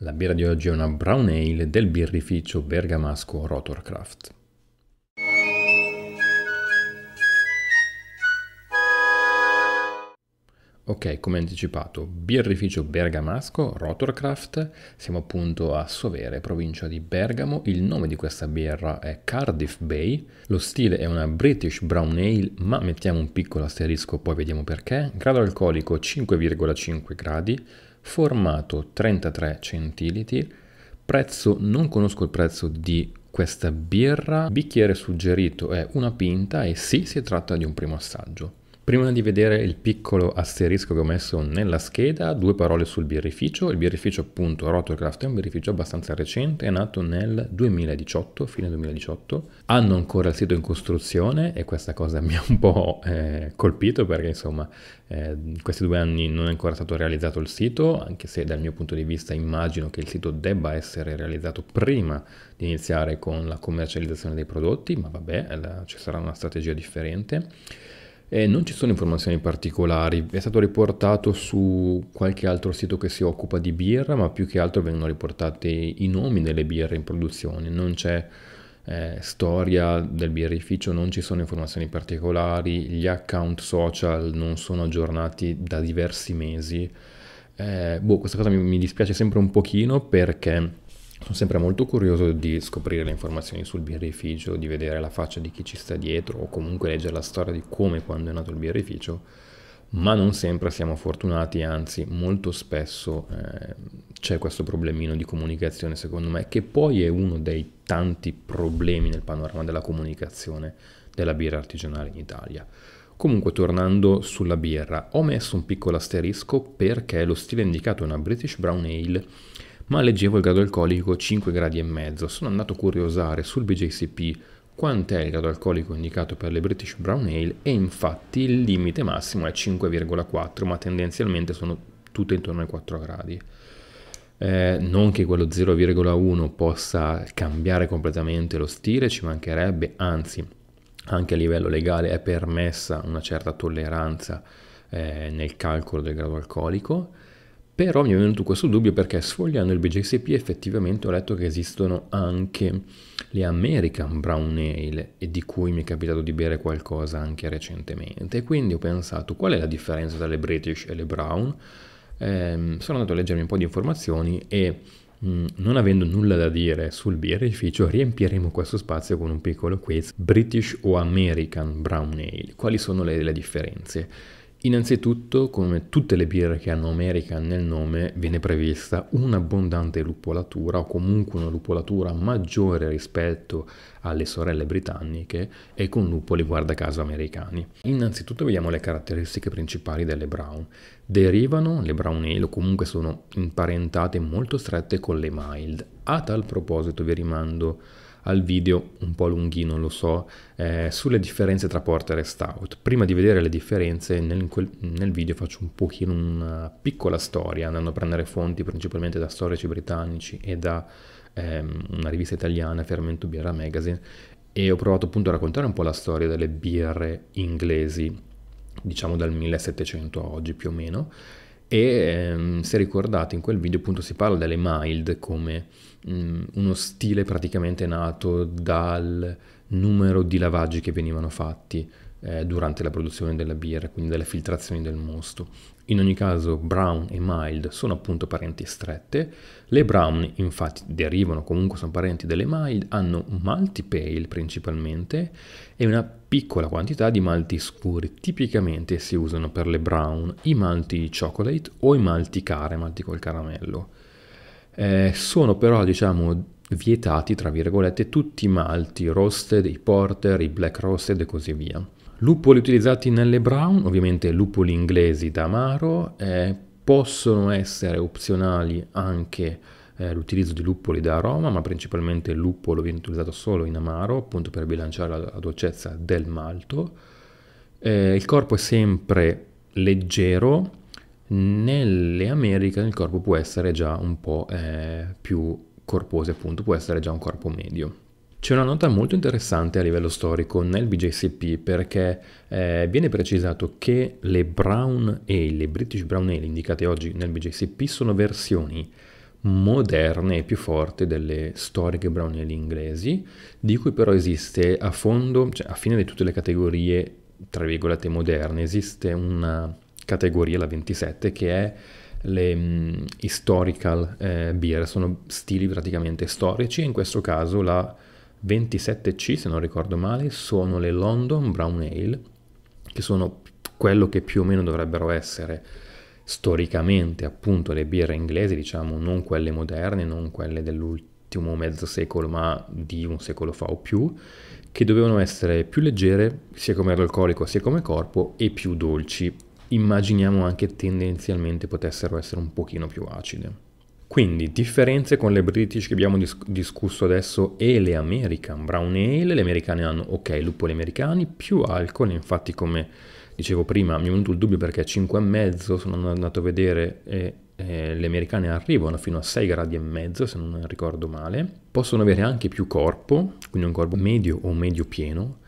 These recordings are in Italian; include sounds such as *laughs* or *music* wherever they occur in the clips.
La birra di oggi è una brown ale del birrificio bergamasco Rotorcraft. Ok, come anticipato, birrificio bergamasco, Rotorcraft, siamo appunto a Sovere, provincia di Bergamo, il nome di questa birra è Cardiff Bay, lo stile è una British Brown Ale, ma mettiamo un piccolo asterisco, poi vediamo perché, grado alcolico 5,5 gradi, formato 33 centilitri, prezzo, non conosco il prezzo di questa birra, bicchiere suggerito è una pinta e sì, si tratta di un primo assaggio. Prima di vedere il piccolo asterisco che ho messo nella scheda, due parole sul birrificio. Il birrificio appunto Rotorcraft è un birrificio abbastanza recente, è nato nel 2018, fine 2018. Hanno ancora il sito in costruzione e questa cosa *laughs* mi ha un po' eh, colpito perché insomma eh, in questi due anni non è ancora stato realizzato il sito, anche se dal mio punto di vista immagino che il sito debba essere realizzato prima di iniziare con la commercializzazione dei prodotti, ma vabbè, la, ci sarà una strategia differente. Eh, non ci sono informazioni particolari, è stato riportato su qualche altro sito che si occupa di birra, ma più che altro vengono riportati i nomi delle birre in produzione, non c'è eh, storia del birrificio, non ci sono informazioni particolari, gli account social non sono aggiornati da diversi mesi. Eh, boh, questa cosa mi, mi dispiace sempre un pochino perché sono sempre molto curioso di scoprire le informazioni sul birrificio, di vedere la faccia di chi ci sta dietro o comunque leggere la storia di come e quando è nato il birrificio, ma non sempre siamo fortunati, anzi molto spesso eh, c'è questo problemino di comunicazione secondo me, che poi è uno dei tanti problemi nel panorama della comunicazione della birra artigianale in Italia. Comunque tornando sulla birra, ho messo un piccolo asterisco perché lo stile indicato è una British Brown Ale ma leggevo il grado alcolico 5 gradi e mezzo. Sono andato a curiosare sul BJCP quant'è il grado alcolico indicato per le British Brown Ale e infatti il limite massimo è 5,4, ma tendenzialmente sono tutte intorno ai 4 gradi. Eh, non che quello 0,1 possa cambiare completamente lo stile, ci mancherebbe, anzi anche a livello legale è permessa una certa tolleranza eh, nel calcolo del grado alcolico, però mi è venuto questo dubbio perché sfogliando il BJCP effettivamente ho letto che esistono anche le American Brown Ale e di cui mi è capitato di bere qualcosa anche recentemente. Quindi ho pensato qual è la differenza tra le British e le Brown. Eh, sono andato a leggermi un po' di informazioni e mh, mm, non avendo nulla da dire sul birrificio riempiremo questo spazio con un piccolo quiz British o American Brown Ale. Quali sono le, le differenze? Innanzitutto, come tutte le birre che hanno American nel nome, viene prevista un'abbondante lupolatura o comunque una lupolatura maggiore rispetto alle sorelle britanniche e con lupoli guarda caso americani. Innanzitutto vediamo le caratteristiche principali delle brown. Derivano le brown ale o comunque sono imparentate molto strette con le mild. A tal proposito vi rimando al video un po' lunghino, lo so, eh, sulle differenze tra porter e stout. Prima di vedere le differenze nel, quel, nel video faccio un pochino una piccola storia, andando a prendere fonti principalmente da storici britannici e da ehm, una rivista italiana, Fermento Birra Magazine, e ho provato appunto a raccontare un po' la storia delle birre inglesi, diciamo dal 1700 a oggi più o meno, e ehm, se ricordate in quel video appunto si parla delle mild come mh, mm, uno stile praticamente nato dal numero di lavaggi che venivano fatti eh, durante la produzione della birra, quindi delle filtrazioni del mosto. In ogni caso brown e mild sono appunto parenti strette, le brown infatti derivano comunque, sono parenti delle mild, hanno malti pale principalmente e una piccola quantità di malti scuri, tipicamente si usano per le brown i malti chocolate o i malti care, malti col caramello. Eh, sono però diciamo vietati tra virgolette tutti i malti roasted, i porter, i black roasted e così via. Lupoli utilizzati nelle brown, ovviamente lupoli inglesi da amaro, eh, possono essere opzionali anche eh, l'utilizzo di lupoli da aroma, ma principalmente il lupolo viene utilizzato solo in amaro, appunto per bilanciare la, la dolcezza del malto. Eh, il corpo è sempre leggero, nelle Americhe il corpo può essere già un po' eh, più corposo, appunto può essere già un corpo medio. C'è una nota molto interessante a livello storico nel BJCP perché eh, viene precisato che le Brown Ale, le British Brown Ale indicate oggi nel BJCP sono versioni moderne e più forti delle storiche Brown Ale inglesi, di cui però esiste a fondo, cioè a fine di tutte le categorie, tra virgolette, moderne, esiste una categoria, la 27, che è le um, historical eh, beer, sono stili praticamente storici, e in questo caso la 27C, se non ricordo male, sono le London Brown Ale, che sono quello che più o meno dovrebbero essere storicamente appunto le birre inglesi, diciamo non quelle moderne, non quelle dell'ultimo mezzo secolo, ma di un secolo fa o più, che dovevano essere più leggere sia come alcolico sia come corpo e più dolci. Immaginiamo anche tendenzialmente potessero essere un pochino più acide. Quindi differenze con le British che abbiamo dis discusso adesso e le American Brown Ale, le americane hanno ok, luppoli americani più alcol, infatti come dicevo prima mi è venuto il dubbio perché a 5,5 sono andato a vedere e eh, eh, le americane arrivano fino a 6 gradi e mezzo se non ricordo male possono avere anche più corpo quindi un corpo medio o medio pieno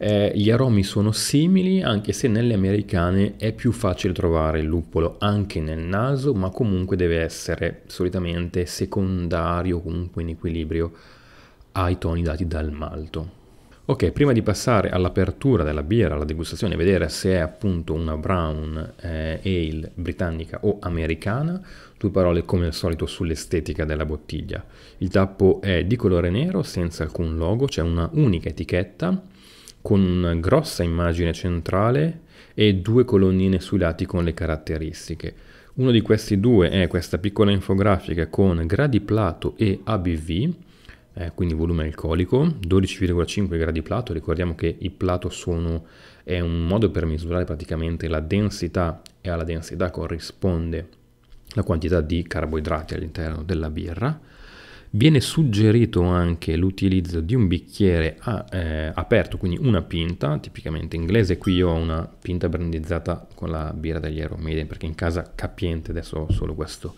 eh, gli aromi sono simili anche se nelle americane è più facile trovare il luppolo anche nel naso ma comunque deve essere solitamente secondario comunque in equilibrio ai toni dati dal malto. Ok, prima di passare all'apertura della birra, alla degustazione, vedere se è appunto una brown eh, ale britannica o americana, due parole come al solito sull'estetica della bottiglia. Il tappo è di colore nero, senza alcun logo, c'è una unica etichetta con una grossa immagine centrale e due colonnine sui lati con le caratteristiche. Uno di questi due è questa piccola infografica con gradi plato e ABV, eh, quindi volume alcolico, 12,5 gradi plato, ricordiamo che il plato sono, è un modo per misurare praticamente la densità e alla densità corrisponde la quantità di carboidrati all'interno della birra, Viene suggerito anche l'utilizzo di un bicchiere a, eh, aperto, quindi una pinta, tipicamente inglese. Qui io ho una pinta brandizzata con la birra degli Aero Maiden perché in casa capiente adesso ho solo questo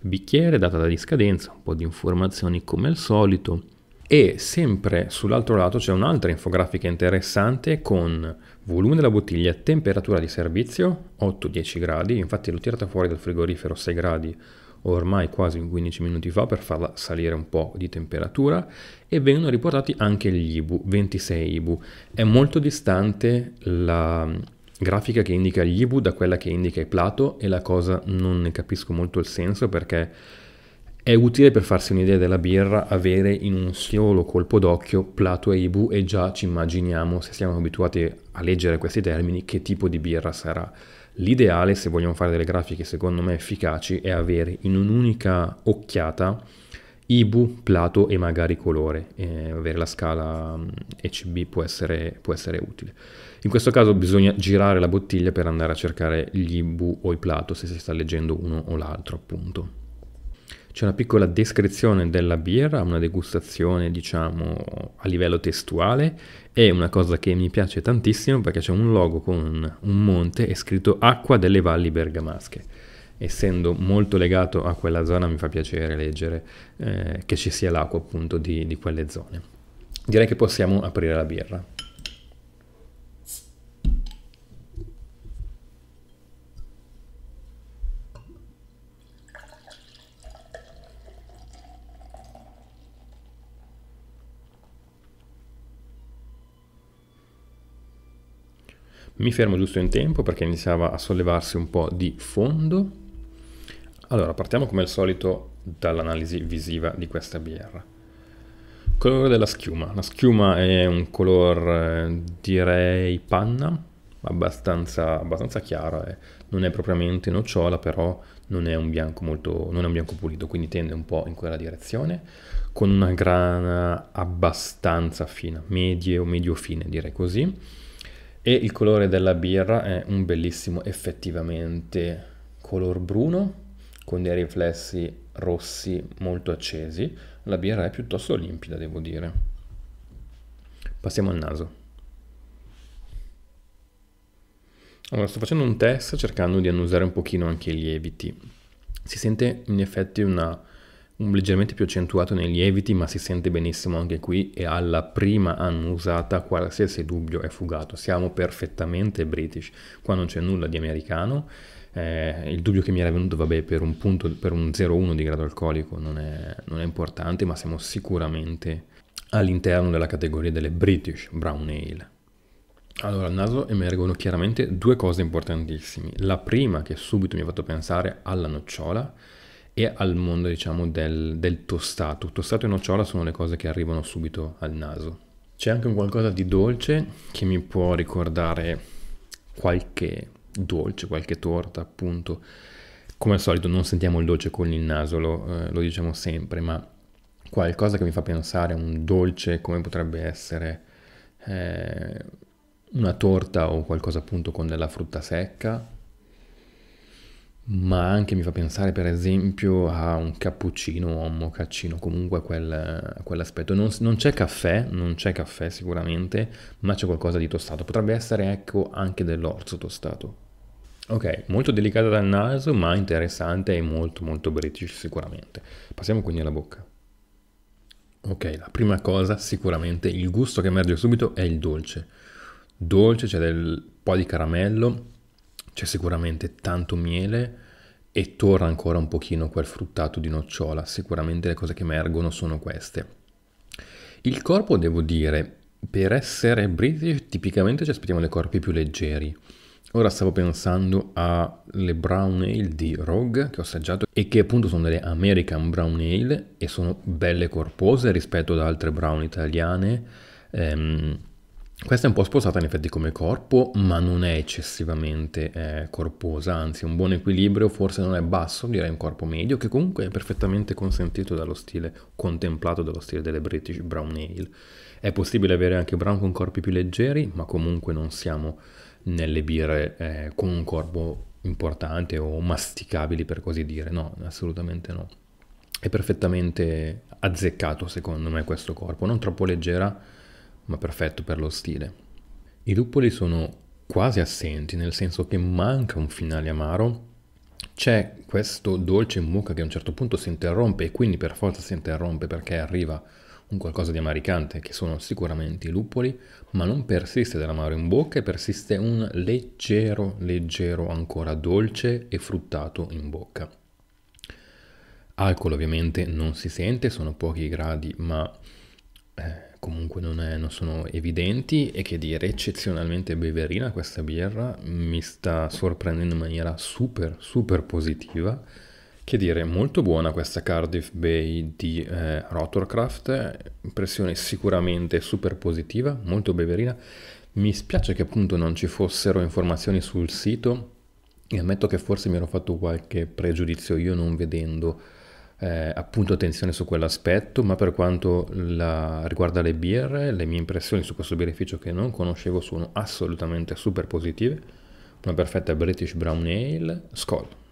bicchiere, data la riscadenza, un po' di informazioni come al solito. E sempre sull'altro lato c'è un'altra infografica interessante con volume della bottiglia, temperatura di servizio 8-10 gradi, infatti l'ho tirata fuori dal frigorifero 6 gradi ormai quasi 15 minuti fa per farla salire un po' di temperatura e vengono riportati anche gli IBU, 26 IBU. È molto distante la grafica che indica gli IBU da quella che indica i Plato e la cosa non ne capisco molto il senso perché è utile per farsi un'idea della birra avere in un solo colpo d'occhio Plato e Ibu e già ci immaginiamo, se siamo abituati a leggere questi termini, che tipo di birra sarà. L'ideale, se vogliamo fare delle grafiche secondo me efficaci, è avere in un'unica occhiata IBU, plato e magari colore. E avere la scala ECB mm, può essere, può essere, utile. In questo caso bisogna girare la bottiglia per andare a cercare gli IBU o i plato se si sta leggendo uno o l'altro appunto. C'è una piccola descrizione della birra, una degustazione diciamo a livello testuale e una cosa che mi piace tantissimo perché c'è un logo con un, monte e scritto acqua delle valli bergamasche. Essendo molto legato a quella zona mi fa piacere leggere eh, che ci sia l'acqua appunto di, di quelle zone. Direi che possiamo aprire la birra. Mi fermo giusto in tempo perché iniziava a sollevarsi un po' di fondo. Allora, partiamo come al solito dall'analisi visiva di questa birra. Colore della schiuma. La schiuma è un color, eh, direi, panna, abbastanza, abbastanza chiara. Eh. Non è propriamente nocciola, però non è, un bianco molto, non è un bianco pulito, quindi tende un po' in quella direzione, con una grana abbastanza fina, medie o medio fine, direi così e il colore della birra è un bellissimo effettivamente color bruno con dei riflessi rossi molto accesi. La birra è piuttosto limpida, devo dire. Passiamo al naso. Allora, sto facendo un test cercando di annusare un pochino anche i lieviti. Si sente in effetti una un leggermente più accentuato nei lieviti, ma si sente benissimo anche qui e alla prima annusata qualsiasi dubbio è fugato. Siamo perfettamente british, qua non c'è nulla di americano. Eh, il dubbio che mi era venuto, vabbè, per un, punto, per un 0,1 di grado alcolico non è, non è importante, ma siamo sicuramente all'interno della categoria delle British Brown Ale. Allora, al naso emergono chiaramente due cose importantissime. La prima che subito mi ha fatto pensare alla nocciola, e al mondo diciamo del, del tostato. Tostato e nocciola sono le cose che arrivano subito al naso. C'è anche un qualcosa di dolce che mi può ricordare qualche dolce, qualche torta appunto. Come al solito non sentiamo il dolce con il naso, lo, eh, lo diciamo sempre, ma qualcosa che mi fa pensare a un dolce come potrebbe essere eh, una torta o qualcosa appunto con della frutta secca ma anche mi fa pensare per esempio a un cappuccino o un mocaccino, comunque quel, quell'aspetto. Non, non, c'è caffè, non c'è caffè sicuramente, ma c'è qualcosa di tostato. Potrebbe essere ecco anche dell'orzo tostato. Ok, molto delicata dal naso, ma interessante e molto molto british sicuramente. Passiamo quindi alla bocca. Ok, la prima cosa sicuramente il gusto che emerge subito è il dolce. Dolce, c'è cioè del po' di caramello, c'è sicuramente tanto miele e torna ancora un pochino quel fruttato di nocciola, sicuramente le cose che emergono sono queste. Il corpo, devo dire, per essere british tipicamente ci aspettiamo dei corpi più leggeri. Ora stavo pensando alle brown ale di Rogue che ho assaggiato e che appunto sono delle American brown ale e sono belle corpose rispetto ad altre brown italiane. Ehm, questa è un po' sposata in effetti come corpo, ma non è eccessivamente eh, corposa, anzi un buon equilibrio, forse non è basso, direi un corpo medio, che comunque è perfettamente consentito dallo stile, contemplato dallo stile delle British Brown Ale. È possibile avere anche brown con corpi più leggeri, ma comunque non siamo nelle birre eh, con un corpo importante o masticabili per così dire, no, assolutamente no. È perfettamente azzeccato secondo me questo corpo, non troppo leggera, ma perfetto per lo stile. I duppoli sono quasi assenti, nel senso che manca un finale amaro, c'è questo dolce in mucca che a un certo punto si interrompe e quindi per forza si interrompe perché arriva un qualcosa di amaricante che sono sicuramente i lupoli, ma non persiste dell'amaro in bocca e persiste un leggero, leggero ancora dolce e fruttato in bocca. Alcol ovviamente non si sente, sono pochi gradi, ma eh, comunque non, è, non, sono evidenti e che dire eccezionalmente beverina questa birra mi sta sorprendendo in maniera super super positiva che dire molto buona questa Cardiff Bay di eh, Rotorcraft impressione sicuramente super positiva molto beverina mi spiace che appunto non ci fossero informazioni sul sito e ammetto che forse mi ero fatto qualche pregiudizio io non vedendo eh, appunto attenzione su quell'aspetto, ma per quanto la, riguarda le birre, le mie impressioni su questo birrificio che non conoscevo sono assolutamente super positive. Una perfetta British Brown Ale, Skoll.